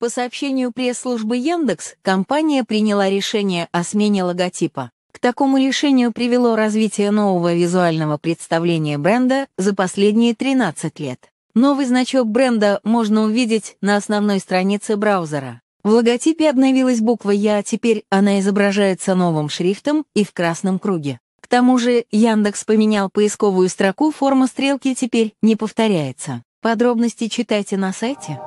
По сообщению пресс-службы Яндекс, компания приняла решение о смене логотипа. К такому решению привело развитие нового визуального представления бренда за последние 13 лет. Новый значок бренда можно увидеть на основной странице браузера. В логотипе обновилась буква «Я», а теперь она изображается новым шрифтом и в красном круге. К тому же Яндекс поменял поисковую строку, форма стрелки теперь не повторяется. Подробности читайте на сайте.